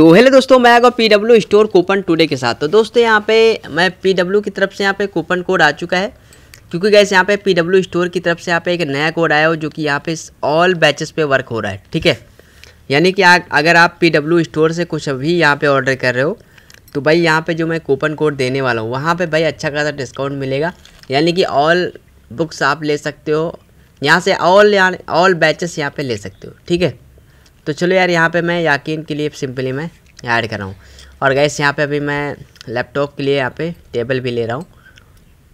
तो हेलो दोस्तों मैं आगा P W store coupon today के साथ तो दोस्तों यहाँ पे मैं पी डब्ल्यू की तरफ से यहाँ पे कूपन कोड आ चुका है क्योंकि गैस यहाँ पे पी डब्ल्यू स्टोर की तरफ से यहाँ पे एक नया कोड आया हो जो कि यहाँ पे ऑल बैचेस पे वर्क हो रहा है ठीक है यानी कि अगर आप पी डब्ल्यू स्टोर से कुछ अभी यहाँ पर ऑर्डर कर रहे हो तो भाई यहाँ पर जो मैं कूपन कोड देने वाला हूँ वहाँ पर भाई अच्छा खासा डिस्काउंट मिलेगा यानी कि ऑल बुक्स आप ले सकते हो यहाँ से ऑल ऑल बैचेस यहाँ पर ले सकते हो ठीक है तो चलो यार यहाँ पे मैं यकीन के लिए सिंपली मैं ऐड कर रहा हूँ और गैस यहाँ पे अभी मैं लैपटॉप के लिए यहाँ पे टेबल भी ले रहा हूँ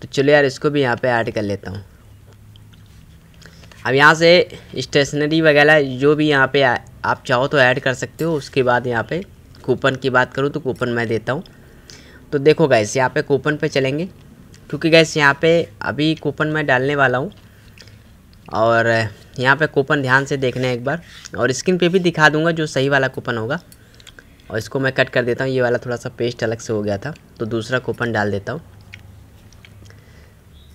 तो चलो यार इसको भी यहाँ पे ऐड कर लेता हूँ अब यहाँ से स्टेशनरी वगैरह जो भी यहाँ पे आप चाहो तो ऐड कर सकते हो उसके बाद यहाँ पे कूपन की बात करूँ तो कूपन मैं देता हूँ तो देखो गैस यहाँ पर कूपन पर चलेंगे क्योंकि गैस यहाँ पर अभी कूपन मैं डालने वाला हूँ और यहाँ पे कूपन ध्यान से देखना है एक बार और स्क्रीन पे भी दिखा दूंगा जो सही वाला कूपन होगा और इसको मैं कट कर देता हूँ ये वाला थोड़ा सा पेस्ट अलग से हो गया था तो दूसरा कूपन डाल देता हूँ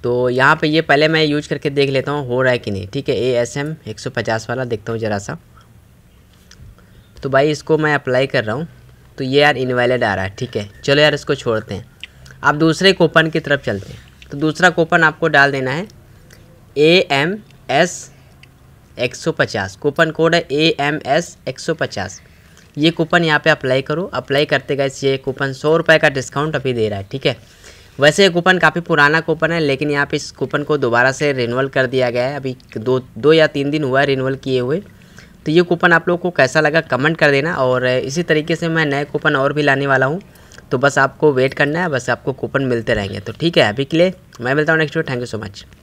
तो यहाँ पे ये पहले मैं यूज करके देख लेता हूँ हो रहा है कि नहीं ठीक है ए एस एम एक सौ पचास वाला देखता हूँ ज़रा सा तो भाई इसको मैं अप्लाई कर रहा हूँ तो ये यार इनवैलिड आ रहा है ठीक है चलो यार इसको छोड़ते हैं आप दूसरे कूपन की तरफ चलते हैं तो दूसरा कूपन आपको डाल देना है ए एम एस एक सौ पचास कूपन कोड है ए एम एस एक सौ पचास ये कूपन यहाँ पे अप्लाई करो अप्लाई करते गए ये कूपन सौ रुपये का डिस्काउंट अभी दे रहा है ठीक है वैसे ये कूपन काफ़ी पुराना कूपन है लेकिन यहाँ पे इस कूपन को दोबारा से रिनवल कर दिया गया है अभी दो दो या तीन दिन हुआ है रिनवल किए हुए तो ये कूपन आप लोग को कैसा लगा कमेंट कर देना और इसी तरीके से मैं नए कूपन और भी लाने वाला हूँ तो बस आपको वेट करना है बस आपको कूपन मिलते रहेंगे तो ठीक है अभी के लिए मैं मिलता हूँ next video thank you so much